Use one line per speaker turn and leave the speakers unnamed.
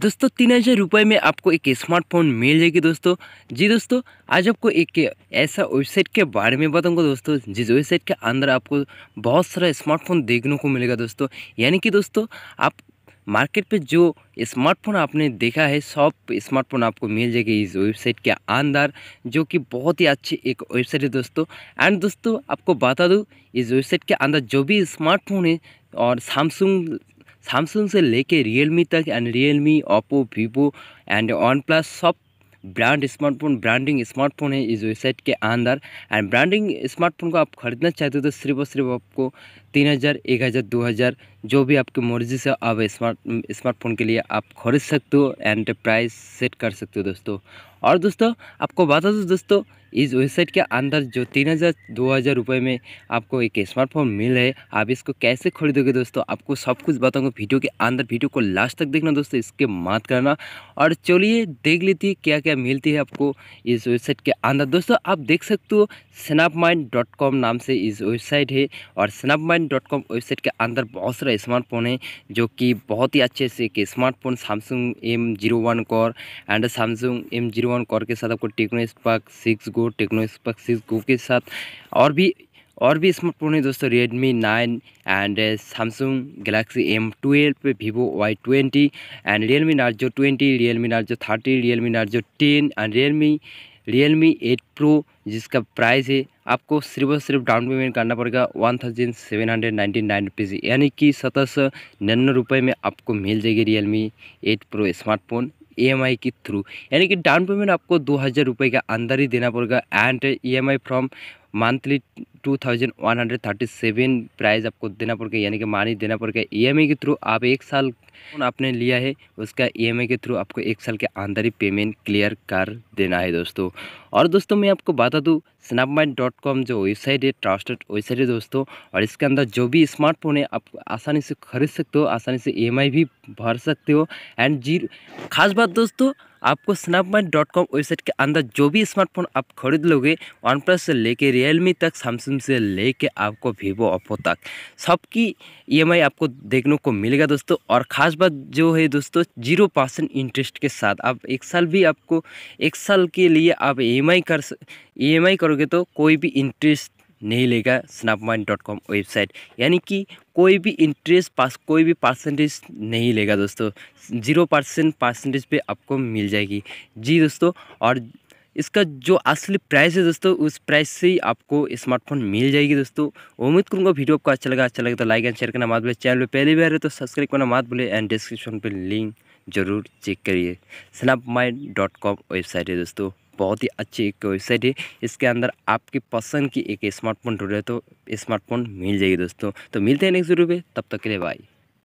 दोस्तों तीन हज़ार रुपये में आपको एक स्मार्टफोन मिल जाएगी दोस्तों जी दोस्तों आज आपको एक ऐसा वेबसाइट के बारे में बताऊंगा दोस्तों जिस वेबसाइट के अंदर आपको बहुत सारा स्मार्टफोन देखने को मिलेगा दोस्तों यानी कि दोस्तों आप मार्केट पे जो स्मार्टफोन आपने देखा है सब स्मार्टफोन आपको मिल जाएगी इस वेबसाइट के अंदर जो कि बहुत ही अच्छी एक वेबसाइट है दोस्तों एंड दोस्तों आपको बता दूँ इस वेबसाइट के अंदर जो भी स्मार्टफोन है और सैमसंग सैमसंग से लेके रियलमी तक and Realme Oppo Vivo and one plus सब ब्रांड स्मार्टफोन ब्रांडिंग स्मार्टफोन है इस वेबसाइट के अंदर एंड ब्रांडिंग स्मार्टफोन को आप खरीदना चाहते हो तो सिर्फ और सिर्फ आपको तीन हज़ार एक हज़ार दो हज़ार जो भी आपकी मर्ज़ी से आप स्मार्ट स्मार्टफोन के लिए आप खरीद सकते हो एंड प्राइस सेट कर सकते हो दोस्तों और दोस्तों आपको बता दूँ दोस्तों इस वेबसाइट के अंदर जो तीन हज़ार दो हज़ार रुपये में आपको एक स्मार्टफोन मिल है आप इसको कैसे खरीदोगे दोस्तों आपको सब कुछ बताऊँगा वीडियो के अंदर वीडियो को लास्ट तक देखना दोस्तों इसके मात करना और चलिए देख लेती है क्या क्या मिलती है आपको इस वेबसाइट के अंदर दोस्तों आप देख सकते हो स्नैप नाम से इस वेबसाइट है और snap online dot com website के अंदर बहुत सारे स्मार्टफोन है जो कि बहुत ही अच्छे से कि smartphone Samsung M zero one core and Samsung M zero one core के साथ आपको Tecno Spark six go Tecno Spark six go के साथ और भी और भी स्मार्टफोन है दोस्तों Redmi nine and Samsung M twelve Vivo Y twenty and Realme Narzo twenty Realme Narzo thirty Realme Narzo ten and Realme real me eight pro जिसका price है आपको सिर्फ और सिर्फ डाउन पेमेंट करना पड़ेगा one thousand seven hundred ninety nine rupees यानी कि सत्रह सौ निन्यानवे रुपये में आपको मिल जाएगी real me eight pro smartphone E के थ्रू यानी कि डाउन पेमेंट आपको दो हज़ार रुपये के अंदर ही देना पड़ेगा and E M I from monthly two thousand one hundred thirty seven price आपको देना पड़ गया यानी कि मानी देना पड़ेगा ई e के थ्रू आप एक साल आपने लिया है उसका ई e के थ्रू आपको एक साल के अंदर ही पेमेंट क्लियर कर देना है दोस्तों और दोस्तों मैं आपको बता दूँ स्नैपमाइट डॉट कॉम जो वेबसाइट है ट्रस्टेड वेबसाइट है दोस्तों और इसके अंदर जो भी स्मार्टफोन है आप आसानी से खरीद सकते हो आसानी से ई e भी भर सकते हो एंड जी खास बात दोस्तों आपको स्नैपमेट डॉट कॉम वेबसाइट के अंदर जो भी स्मार्टफोन आप खरीद लोगे वन प्लस से लेके रियलमी तक सैमसंग से लेके आपको वीवो ओप्पो तक सबकी ई e आपको देखने को मिलेगा दोस्तों और ख़ास बात जो है दोस्तों जीरो परसेंट इंटरेस्ट के साथ आप एक साल भी आपको एक साल के लिए आप ई e कर ई e करोगे तो कोई भी इंटरेस्ट नहीं लेगा snap mine dot com website यानी कि कोई भी इंटरेस्ट पास कोई भी परसेंटेज नहीं लेगा दोस्तों ज़ीरो परसेंट परसेंटेज पे आपको मिल जाएगी जी दोस्तों और इसका जो असली प्राइस है दोस्तों उस प्राइस से ही आपको स्मार्टफोन मिल जाएगी दोस्तों उम्मीद करूँगा वीडियो आपको अच्छा लगा अच्छा लगे तो लाइक एंड शेयर करना मत बोले चैनल पर पहली बार रहे तो सब्सक्राइब करना मत बोले एंड डिस्क्रिप्शन पर लिंक जरूर चेक करिए स्नैप वेबसाइट है दोस्तों बहुत ही अच्छी एक वेबसाइट है इसके अंदर आपकी पसंद की एक स्मार्टफोन ढूंढ रहे तो स्मार्टफोन मिल जाएगी दोस्तों तो मिलते हैं नेक्स्ट जरूर पे तब तक के लिए बाई